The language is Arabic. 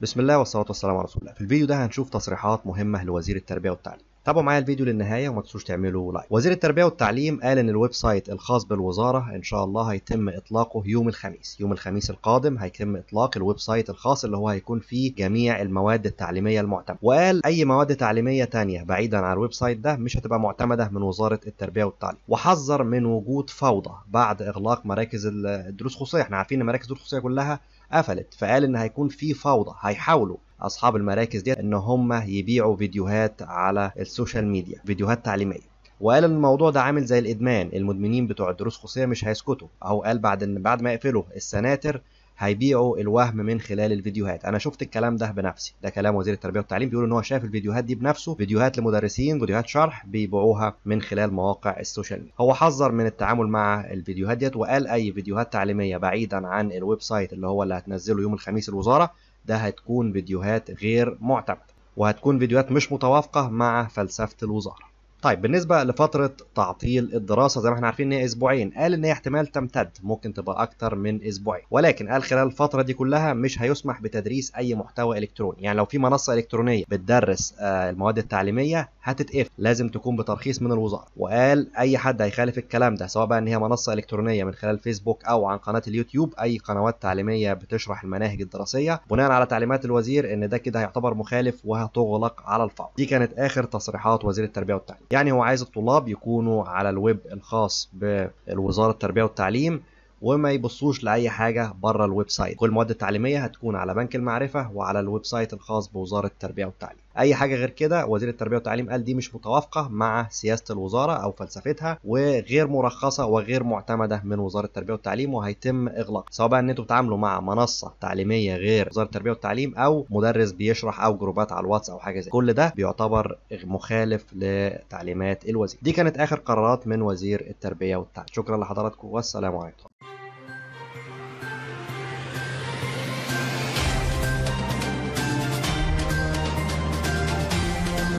بسم الله والصلاة والسلام على رسول الله في الفيديو ده هنشوف تصريحات مهمة لوزير التربية والتعليم تابعوا معايا الفيديو للنهاية وما تنسوش تعملوا لايك وزير التربية والتعليم قال ان الويب سايت الخاص بالوزارة ان شاء الله هيتم اطلاقه يوم الخميس يوم الخميس القادم هيتم اطلاق الويب سايت الخاص اللي هو هيكون فيه جميع المواد التعليمية المعتمدة وقال اي مواد تعليمية تانية بعيدا عن الويب سايت ده مش هتبقى معتمدة من وزارة التربية والتعليم وحذر من وجود فوضى بعد اغلاق مراكز الدروس الخصوصية احنا عارفين ان مراكز الدروس الخصوصية كلها قفلت فقال ان هيكون في فوضى هيحاولوا اصحاب المراكز دي ان هم يبيعوا فيديوهات على السوشيال ميديا فيديوهات تعليميه وقال ان الموضوع ده عامل زي الادمان المدمنين بتوع الدروس الخصوصيه مش هيسكتوا اهو قال بعد ان بعد ما يقفلوا السناتر هيبيعوا الوهم من خلال الفيديوهات انا شفت الكلام ده بنفسي ده كلام وزير التربيه والتعليم بيقول ان هو شاف الفيديوهات دي بنفسه فيديوهات لمدرسين فيديوهات شرح بيبيعوها من خلال مواقع السوشيال ميديا هو حذر من التعامل مع الفيديوهات ديت وقال اي فيديوهات تعليميه بعيدا عن الويب سايت اللي هو اللي هتنزله يوم الخميس الوزاره ده هتكون فيديوهات غير معتمده وهتكون فيديوهات مش متوافقه مع فلسفه الوزاره طيب بالنسبة لفترة تعطيل الدراسة زي ما احنا عارفين ان هي اسبوعين، قال ان هي احتمال تمتد ممكن تبقى اكتر من اسبوعين، ولكن قال خلال الفترة دي كلها مش هيسمح بتدريس اي محتوى الكتروني، يعني لو في منصة الكترونية بتدرس آه، المواد التعليمية هتتقفل، لازم تكون بترخيص من الوزارة، وقال اي حد هيخالف الكلام ده سواء بقى ان هي منصة الكترونية من خلال فيسبوك او عن قناة اليوتيوب، اي قنوات تعليمية بتشرح المناهج الدراسية، بناء على تعليمات الوزير ان ده كده هيعتبر مخالف وهتغلق على الفور. دي كانت اخر تصريحات وزير التربية والتعليم. يعني هو عايز الطلاب يكونوا على الويب الخاص بوزارة التربية والتعليم وما يبصوش لاي حاجه بره الويب سايت كل المواد التعليميه هتكون على بنك المعرفه وعلى الويب سايت الخاص بوزاره التربيه والتعليم اي حاجه غير كده وزير التربيه والتعليم قال دي مش متوافقه مع سياسه الوزاره او فلسفتها وغير مرخصه وغير معتمده من وزاره التربيه والتعليم وهيتم اغلاق سواء بقى ان انتوا بتتعاملوا مع منصه تعليميه غير وزاره التربيه والتعليم او مدرس بيشرح او جروبات على الواتس او حاجه زي كل ده بيعتبر مخالف لتعليمات الوزير دي كانت اخر قرارات من وزير التربيه والتعليم شكرا لحضراتكم والسلام عليكم